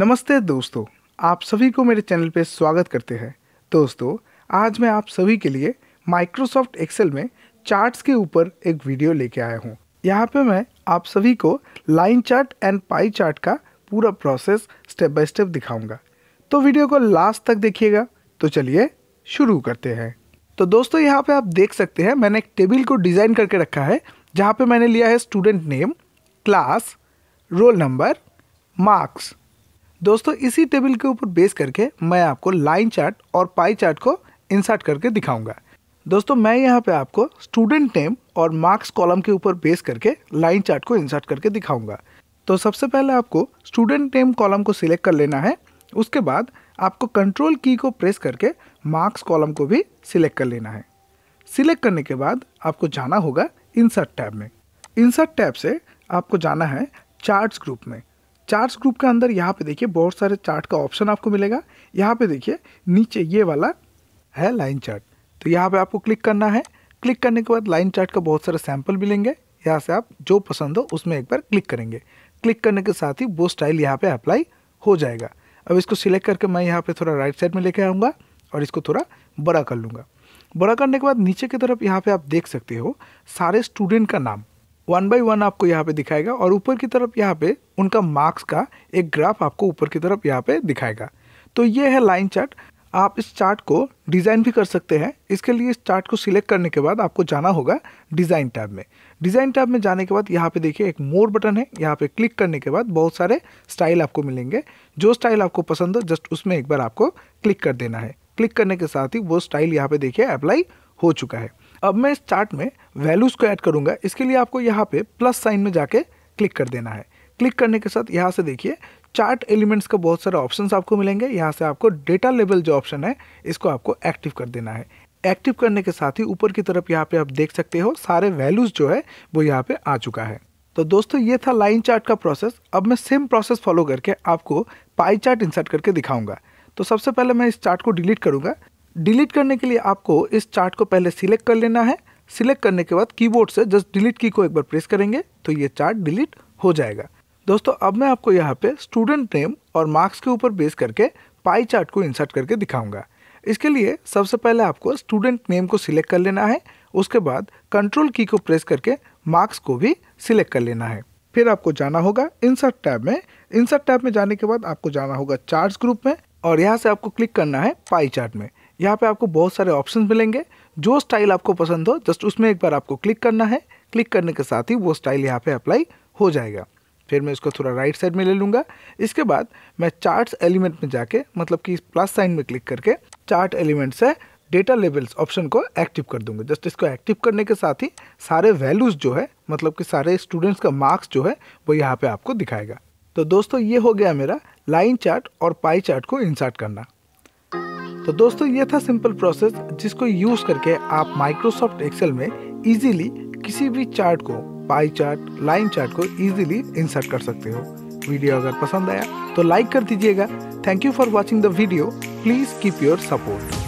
नमस्ते दोस्तों आप सभी को मेरे चैनल पर स्वागत करते हैं दोस्तों आज मैं आप सभी के लिए माइक्रोसॉफ्ट एक्सेल में चार्ट्स के ऊपर एक वीडियो लेके आया हूँ यहाँ पे मैं आप सभी को line chart and pie chart का पूरा प्रोसेस स्टेप बाय स्टेप दिखाऊंगा तो वीडियो को लास्ट तक देखिएगा तो चलिए शुरू करते हैं तो दोस्तों यहाँ पे आप देख सकते हैं मैंने एक टेबल को डिज़ाइन करके रखा है जहाँ पे मैंने लिया है student name class roll number marks दोस्तों इसी टेबल के ऊपर बेस करके मैं आपको लाइन चार्ट और पाई चार्ट को इंसर्ट करके दिखाऊंगा दोस्तों मैं यहाँ पे आपको स्टूडेंट नेम और मार्क्स कॉलम के ऊपर बेस करके लाइन चार्ट को इंसर्ट करके दिखाऊंगा तो सबसे पहले आपको स्टूडेंट नेम कॉलम को सिलेक्ट कर लेना है उसके बाद आपको कंट्रोल की को प्रेस करके मार्क्स कॉलम को भी सिलेक्ट कर लेना है सिलेक्ट करने के बाद आपको जाना होगा इंसर्ट टैब में इंसर्ट टैब से आपको जाना है चार्ट्स ग्रुप में चार्ट्स ग्रुप के अंदर यहाँ पे देखिए बहुत सारे चार्ट का ऑप्शन आपको मिलेगा यहाँ पे देखिए नीचे ये वाला है लाइन चार्ट तो यहाँ पे आपको क्लिक करना है क्लिक करने के बाद लाइन चार्ट का बहुत सारे सैंपल मिलेंगे यहाँ से आप जो पसंद हो उसमें एक बार क्लिक करेंगे क्लिक करने के साथ ही वो स्टाइल यहाँ पर अप्लाई हो जाएगा अब इसको सिलेक्ट करके मैं यहाँ पर थोड़ा राइट साइड में लेके आऊँगा और इसको थोड़ा बड़ा कर लूँगा बड़ा करने के बाद नीचे की तरफ यहाँ पर आप देख सकते हो सारे स्टूडेंट का नाम वन बाई वन आपको यहाँ पे दिखाएगा और ऊपर की तरफ यहाँ पे उनका मार्क्स का एक ग्राफ आपको ऊपर की तरफ यहाँ पे दिखाएगा तो ये है लाइन चार्ट आप इस चार्ट को डिज़ाइन भी कर सकते हैं इसके लिए इस चार्ट को सिलेक्ट करने के बाद आपको जाना होगा डिज़ाइन टैब में डिज़ाइन टैब में जाने के बाद यहाँ पे देखिए एक मोर बटन है यहाँ पे क्लिक करने के बाद बहुत सारे स्टाइल आपको मिलेंगे जो स्टाइल आपको पसंद हो जस्ट उसमें एक बार आपको क्लिक कर देना है क्लिक करने के साथ ही वो स्टाइल यहाँ पे देखिए अप्लाई हो चुका है अब मैं इस चार्ट में वैल्यूज़ को ऐड करूंगा इसके लिए आपको यहाँ पे प्लस साइन में जाके क्लिक कर देना है क्लिक करने के साथ यहाँ से देखिए चार्ट एलिमेंट्स का बहुत सारे ऑप्शंस आपको मिलेंगे यहाँ से आपको डेटा लेवल जो ऑप्शन है इसको आपको एक्टिव कर देना है एक्टिव करने के साथ ही ऊपर की तरफ यहाँ पे आप देख सकते हो सारे वैल्यूज़ जो है वो यहाँ पे आ चुका है तो दोस्तों ये था लाइन चार्ट का प्रोसेस अब मैं सेम प्रोसेस फॉलो करके आपको पाई चार्ट इंसर्ट करके दिखाऊंगा तो सबसे पहले मैं इस चार्ट को डिलीट करूंगा डिलीट करने के लिए आपको इस चार्ट को पहले सिलेक्ट कर लेना है सिलेक्ट करने के बाद कीबोर्ड से जस्ट डिलीट की को एक बार प्रेस करेंगे तो ये चार्ट डिलीट हो जाएगा दोस्तों अब मैं आपको यहाँ पे स्टूडेंट नेम और मार्क्स के ऊपर बेस करके पाई चार्ट को इंसर्ट करके दिखाऊंगा इसके लिए सबसे पहले आपको स्टूडेंट नेम को सिलेक्ट कर लेना है उसके बाद कंट्रोल की को प्रेस करके मार्क्स को भी सिलेक्ट कर लेना है फिर आपको जाना होगा इंसर्ट टैब में इंसर्ट टैब में जाने के बाद आपको जाना होगा चार्ट ग्रुप में और यहाँ से आपको क्लिक करना है पाई चार्ट में यहाँ पे आपको बहुत सारे ऑप्शन मिलेंगे जो स्टाइल आपको पसंद हो जस्ट उसमें एक बार आपको क्लिक करना है क्लिक करने के साथ ही वो स्टाइल यहाँ पे अप्लाई हो जाएगा फिर मैं इसको थोड़ा राइट साइड में ले लूँगा इसके बाद मैं चार्ट्स एलिमेंट में जाके मतलब कि प्लस साइन में क्लिक करके चार्ट एलिमेंट से डेटा लेवल्स ऑप्शन को एक्टिव कर दूंगा जस्ट इसको एक्टिव करने के साथ ही सारे वैल्यूज़ जो है मतलब कि सारे स्टूडेंट्स का मार्क्स जो है वो यहाँ पे आपको दिखाएगा तो दोस्तों ये हो गया मेरा लाइन चार्ट और पाई चार्ट को इंसर्ट करना तो दोस्तों ये था सिंपल प्रोसेस जिसको यूज़ करके आप माइक्रोसॉफ्ट एक्सेल में इजीली किसी भी चार्ट को पाई चार्ट लाइन चार्ट को इजीली इंसर्ट कर सकते हो वीडियो अगर पसंद आया तो लाइक कर दीजिएगा thank you for watching the video please keep your support